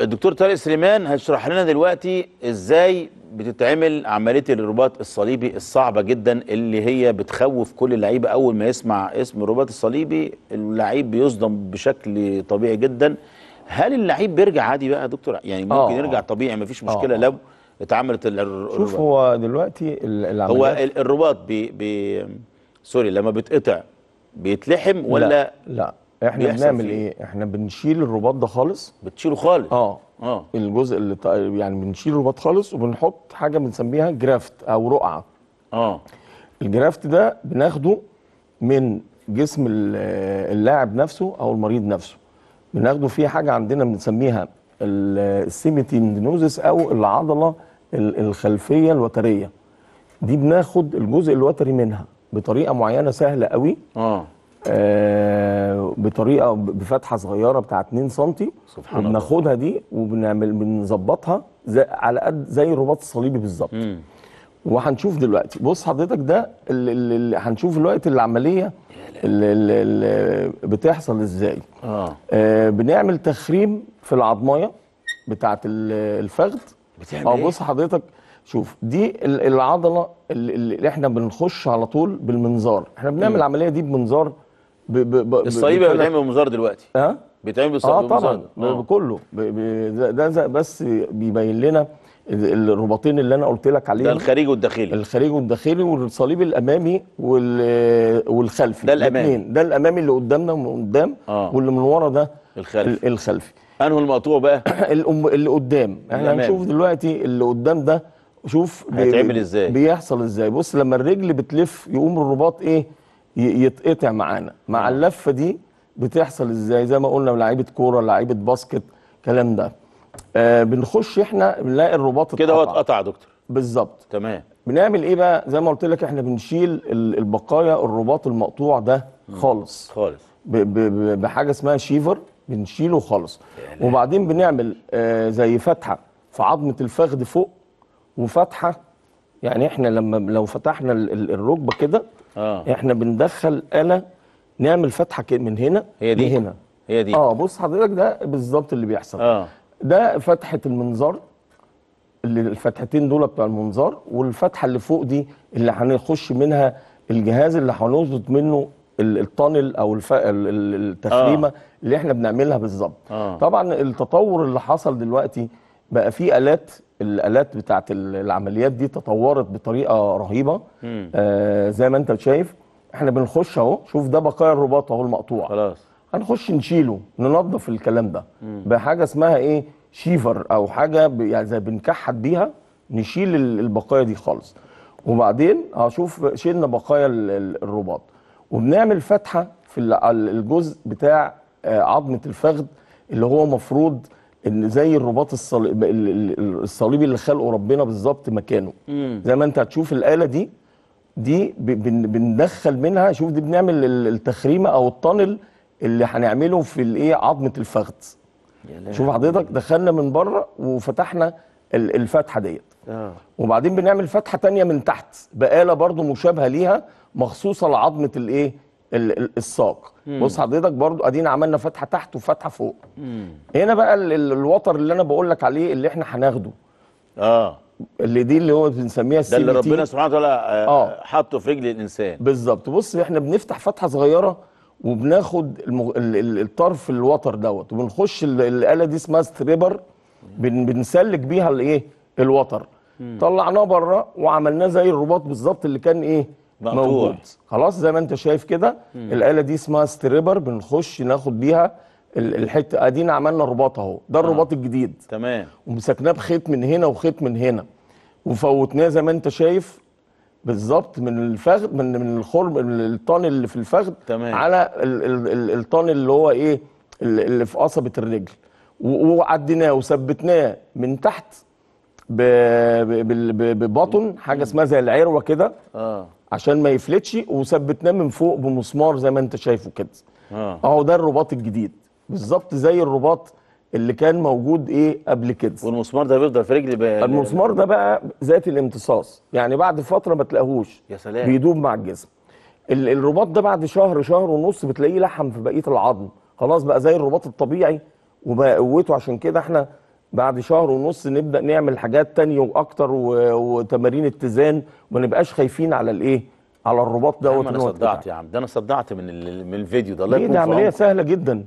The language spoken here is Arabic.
الدكتور طارق سليمان هيشرح لنا دلوقتي ازاي بتتعمل عمليه الرباط الصليبي الصعبه جدا اللي هي بتخوف كل اللعيبه اول ما يسمع اسم الرباط الصليبي اللعيب بيصدم بشكل طبيعي جدا هل اللعيب بيرجع عادي بقى يا دكتور يعني ممكن آه. يرجع طبيعي مفيش آه. مشكله لو اتعملت الرباط شوف هو دلوقتي العمليات هو الرباط بي بي سوري لما بيتقطع بيتلحم ولا لا, لا احنا بنعمل فيه. ايه احنا بنشيل الرباط ده خالص بتشيله خالص اه اه الجزء اللي يعني بنشيل الرباط خالص وبنحط حاجه بنسميها جرافت او رقعه اه الجرافت ده بناخده من جسم اللاعب نفسه او المريض نفسه بناخده في حاجه عندنا بنسميها السيميتيندينوزس او العضله الخلفيه الوتريه دي بناخد الجزء الوتري منها بطريقه معينه سهله قوي اه آه، بطريقه بفتحه صغيره بتاع 2 سم سبحان بناخدها دي وبنعمل بنظبطها على قد زي الرباط الصليبي بالظبط وهنشوف دلوقتي بص حضرتك ده اللي هنشوف دلوقتي العمليه اللي, اللي بتحصل ازاي آه. آه بنعمل تخريم في العظمايه بتاعه الفخذ بتعمل اه إيه؟ بص حضرتك شوف دي العضله اللي احنا بنخش على طول بالمنظار احنا بنعمل العمليه دي بمنظار الصليب بيتعمل بمزار دلوقتي اه بيتعمل بالصعيدي اه طبعا آه. كله ده, ده بس بيبين لنا الرباطين اللي انا قلت لك عليهم ده الخارجي والداخلي الخارجي والداخلي والصليب الامامي والخلفي ده الامامي ده الامامي اللي قدامنا ومن قدام آه. واللي من ورا ده الخلفي الخلفي انه المقطوع بقى اللي قدام احنا هنشوف دلوقتي اللي قدام ده شوف هيتعمل ازاي بيحصل ازاي بص لما الرجل بتلف يقوم الرباط ايه يتقطع معانا مع اللفه دي بتحصل ازاي زي ما قلنا لعيبه كوره لعيبه باسكت الكلام ده آه بنخش احنا بنلاقي الرباط كده هو اتقطع يا دكتور بالظبط تمام بنعمل ايه بقى زي ما قلت لك احنا بنشيل البقايا الرباط المقطوع ده خالص خالص بحاجه اسمها شيفر بنشيله خالص وبعدين بنعمل آه زي فتحه في عظمه الفخذ فوق وفتحه يعني احنا لما لو فتحنا الركبه كده آه. احنا بندخل آلة نعمل فتحة من هنا هي دي هنا هي دي اه بص حضرتك ده بالظبط اللي بيحصل آه. ده فتحة المنظار اللي الفتحتين دول بتاع المنظار والفتحة اللي فوق دي اللي هنخش منها الجهاز اللي هنظبط منه التانل او الف... التخليمه آه. اللي احنا بنعملها بالظبط آه. طبعا التطور اللي حصل دلوقتي بقى في الات الالات بتاعت العمليات دي تطورت بطريقه رهيبه آه زي ما انت شايف احنا بنخش اهو شوف ده بقايا الرباط اهو المقطوع خلاص هنخش نشيله ننظف الكلام ده مم. بحاجه اسمها ايه شيفر او حاجه يعني زي بنكحت بيها نشيل البقايا دي خالص وبعدين هشوف شيلنا بقايا الرباط وبنعمل فتحه في الجزء بتاع آه، عظمه الفخذ اللي هو مفروض ان زي الرباط الصليب الصليبي اللي خلقه ربنا بالظبط مكانه مم. زي ما انت هتشوف الاله دي دي بندخل منها شوف دي بنعمل التخريمه او الطنل اللي هنعمله في الايه عظمه الفخذ شوف حضرتك دخلنا من بره وفتحنا الفتحه ديت آه. وبعدين بنعمل فتحه تانية من تحت بقاله برضو مشابهه ليها مخصوصه لعظمه الايه الساق بص حضرتك برضو ادينا عملنا فتحه تحت وفتحه فوق مم. هنا بقى ال ال الوتر اللي انا بقول لك عليه اللي احنا هناخده اه اللي دي اللي هو بنسميها السي ده اللي ربنا سبحانه وتعالى آه،, آه. حاطه في رجل الانسان بالظبط بص احنا بنفتح فتحه صغيره وبناخد المغ... ال... ال... الطرف الوتر دوت وبنخش ال... الاله دي اسمها ستريبر بن... بنسلك بيها الايه الوتر طلعناه بره وعملناه زي الرباط بالظبط اللي كان ايه موجود خلاص زي ما انت شايف كده الاله دي اسمها ستريبر بنخش ناخد بيها الحته ادينا عملنا الرباط اهو ده آه. الرباط آه. الجديد تمام ومسكناه بخيط من هنا وخيط من هنا وفوتناه زي ما انت شايف بالظبط من الفخذ من من الخرم من الطن اللي في الفخذ تمام. على الطن اللي هو ايه اللي في قصبه الرجل وعديناه وثبتناه من تحت ببطن حاجه اسمها زي العروه كده اه عشان ما يفلتش وثبتناه من فوق بمسمار زي ما انت شايفه كده اه اهو ده الرباط الجديد بالظبط زي الرباط اللي كان موجود ايه قبل كده والمسمار ده بيفضل في رجلي بقى المسمار ده بقى ذات الامتصاص يعني بعد فتره ما تلاقيهوش يا سلام بيدوب مع الجسم الرباط ده بعد شهر شهر ونص بتلاقيه لحم في بقيه العظم خلاص بقى زي الرباط الطبيعي وبقى قوته عشان كده احنا بعد شهر ونص نبدا نعمل حاجات تانية واكتر وتمارين اتزان وما نبقاش خايفين على الايه على الرباط دوت انا صدعت يا عم ده انا صدعت من من الفيديو ده الله إيه يكون إيه عمليه سهله جدا